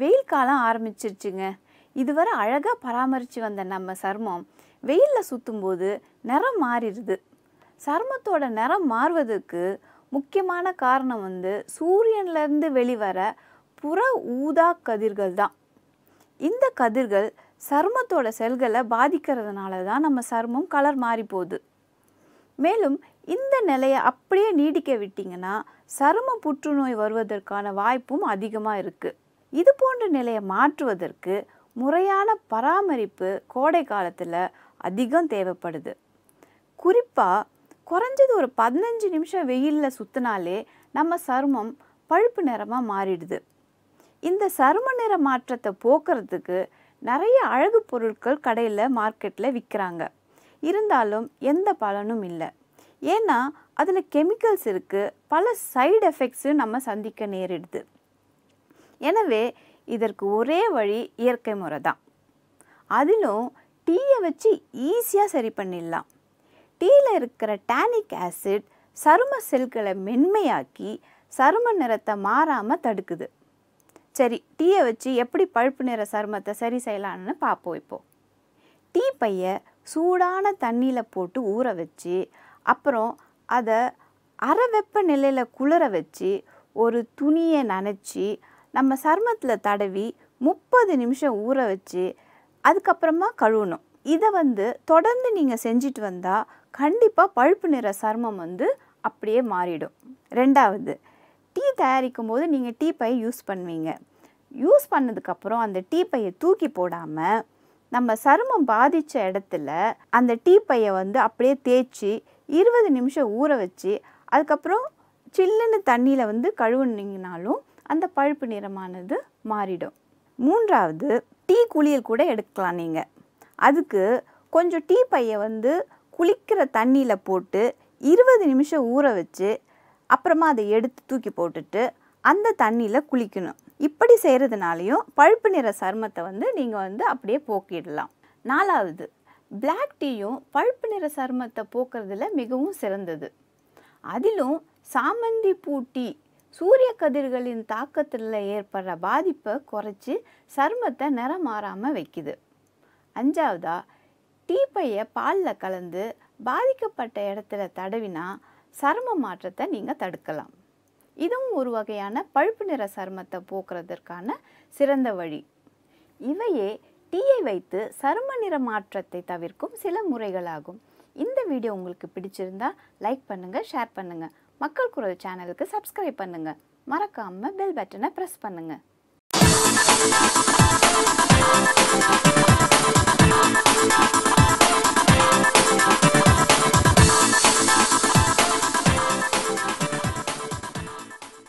வெயில் காலம் ஆரம்பிச்சிருச்சுங்க இதுவரை அழகாக பராமரித்து வந்த நம்ம சர்மம் வெயிலில் சுற்றும் போது நிறம் மாறிடுது சர்மத்தோட நிறம் மாறுவதற்கு முக்கியமான காரணம் வந்து சூரியன்லேருந்து வெளிவர புற ஊதா கதிர்கள் தான் இந்த கதிர்கள் சர்மத்தோட செல்களை பாதிக்கிறதுனால தான் நம்ம சர்மம் கலர் மாறி போகுது மேலும் இந்த நிலையை அப்படியே நீடிக்க விட்டிங்கன்னா சரும புற்றுநோய் வருவதற்கான வாய்ப்பும் அதிகமாக இருக்குது இது போன்ற நிலையை மாற்றுவதற்கு முறையான பராமரிப்பு கோடை காலத்தில் அதிகம் தேவைப்படுது குறிப்பாக குறைஞ்சது ஒரு பதினஞ்சு நிமிஷம் வெயிலில் சுற்றினாலே நம்ம சருமம் பழுப்பு நிறமாக மாறிடுது இந்த சரும நிற மாற்றத்தை போக்குறதுக்கு நிறைய அழகு பொருட்கள் கடையில் மார்க்கெட்டில் விற்கிறாங்க இருந்தாலும் எந்த பலனும் இல்லை ஏன்னா அதில் கெமிக்கல்ஸ் இருக்குது பல சைடு எஃபெக்ட்ஸு நம்ம சந்திக்க நேரிடுது எனவே இதற்கு ஒரே வழி இயற்கை முறை தான் அதிலும் டீயை வச்சு ஈஸியாக சரி பண்ணிடலாம் டீயில் இருக்கிற டேனிக் ஆசிட் சரும செல்களை மென்மையாக்கி சரும நிறத்தை மாறாமல் தடுக்குது சரி டீயை வச்சு எப்படி பழுப்பு நிற சருமத்தை சரி செய்யலான்னு பார்ப்போம் இப்போது டீ பையை சூடான தண்ணியில் போட்டு ஊற வச்சு அப்புறம் அதை அரை வெப்ப நிலையில் குளிர வச்சு ஒரு துணியை நனைச்சி நம்ம சர்மத்தில் தடவி முப்பது நிமிஷம் ஊற வச்சு அதுக்கப்புறமா கழுவணும் இதை வந்து தொடர்ந்து நீங்கள் செஞ்சுட்டு வந்தால் கண்டிப்பாக பழுப்பு நிற சர்மம் வந்து அப்படியே மாறிடும் ரெண்டாவது டீ தயாரிக்கும் போது நீங்கள் டீ பையை யூஸ் பண்ணுவீங்க யூஸ் பண்ணதுக்கப்புறம் அந்த டீ பையை தூக்கி போடாமல் நம்ம சருமம் பாதித்த இடத்துல அந்த டீ பையை வந்து அப்படியே தேய்ச்சி இருபது நிமிஷம் ஊற வச்சு அதுக்கப்புறம் சில்லுன்னு தண்ணியில் வந்து கழுவுனீங்கனாலும் அந்த பழுப்பு நிறமானது மாறிடும் மூன்றாவது டீ குளியல் கூட எடுக்கலாம் நீங்கள் அதுக்கு கொஞ்சம் டீ பையை வந்து குளிக்கிற தண்ணியில் போட்டு இருபது நிமிஷம் ஊற வச்சு அப்புறமா அதை எடுத்து தூக்கி போட்டுட்டு அந்த தண்ணியில் குளிக்கணும் இப்படி செய்கிறதுனாலையும் பழுப்பு நிற சருமத்தை வந்து நீங்கள் வந்து அப்படியே போக்கிடலாம் நாலாவது பிளாக் டீயும் பழுப்பு நிற சருமத்தை போக்குறதுல மிகவும் சிறந்தது அதிலும் சாமந்தி பூ டீ சூரிய கதிர்களின் தாக்கத்தில் ஏற்படுற பாதிப்பை குறைச்சி சருமத்தை நிறமாறாமல் வைக்குது அஞ்சாவதா டீப்பையை பாலில் கலந்து பாதிக்கப்பட்ட இடத்துல தடவினா சரும மாற்றத்தை நீங்கள் தடுக்கலாம் இதுவும் ஒரு வகையான பழுப்பு நிற சருமத்தை போக்குறதற்கான சிறந்த வழி இவையே டீயை வைத்து சரும நிற மாற்றத்தை தவிர்க்கும் சில முறைகளாகும் இந்த வீடியோ உங்களுக்கு பிடிச்சிருந்தா லைக் பண்ணுங்கள் ஷேர் பண்ணுங்கள் மக்கள் குரல் சேனலுக்கு சப்ஸ்கிரைப் பண்ணுங்கள் மறக்காமல் பெல் பட்டனை ப்ரெஸ் பண்ணுங்கள்